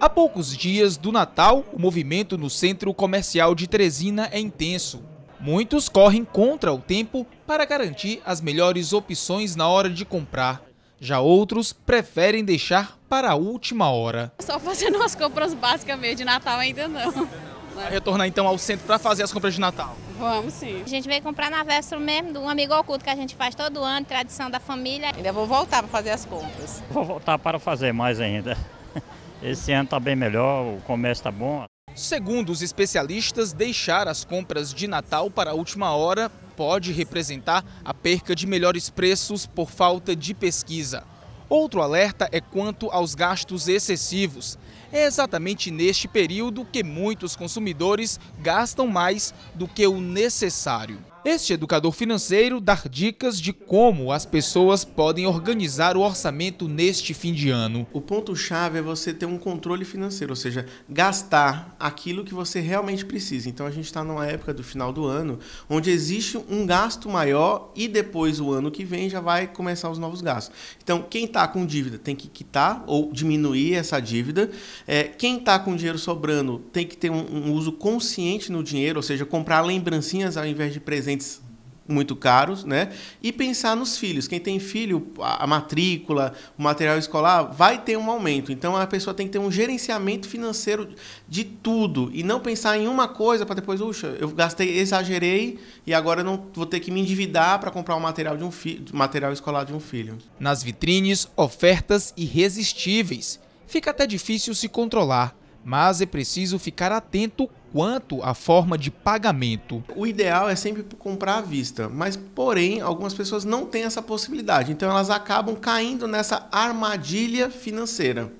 Há poucos dias do Natal, o movimento no centro comercial de Teresina é intenso. Muitos correm contra o tempo para garantir as melhores opções na hora de comprar. Já outros preferem deixar para a última hora. Só fazendo as compras básicas meio de Natal ainda não. Vai retornar então ao centro para fazer as compras de Natal? Vamos sim. A gente veio comprar na véspera mesmo do amigo oculto que a gente faz todo ano, tradição da família. Ainda vou voltar para fazer as compras. Vou voltar para fazer mais ainda. Esse ano está bem melhor, o comércio está bom. Segundo os especialistas, deixar as compras de Natal para a última hora pode representar a perca de melhores preços por falta de pesquisa. Outro alerta é quanto aos gastos excessivos. É exatamente neste período que muitos consumidores gastam mais do que o necessário. Este educador financeiro dá dicas de como as pessoas podem organizar o orçamento neste fim de ano. O ponto-chave é você ter um controle financeiro, ou seja, gastar aquilo que você realmente precisa. Então a gente está numa época do final do ano onde existe um gasto maior e depois o ano que vem já vai começar os novos gastos. Então quem está com dívida tem que quitar ou diminuir essa dívida. É, quem está com dinheiro sobrando tem que ter um, um uso consciente no dinheiro, ou seja, comprar lembrancinhas ao invés de presentes presentes muito caros, né? E pensar nos filhos. Quem tem filho, a matrícula, o material escolar vai ter um aumento. Então a pessoa tem que ter um gerenciamento financeiro de tudo e não pensar em uma coisa para depois, uxa, eu gastei, exagerei e agora eu não vou ter que me endividar para comprar o um material de um filho, material escolar de um filho. Nas vitrines, ofertas irresistíveis. Fica até difícil se controlar, mas é preciso ficar atento quanto à forma de pagamento. O ideal é sempre comprar à vista, mas porém algumas pessoas não têm essa possibilidade, então elas acabam caindo nessa armadilha financeira.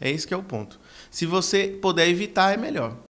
É isso que é o ponto. Se você puder evitar, é melhor.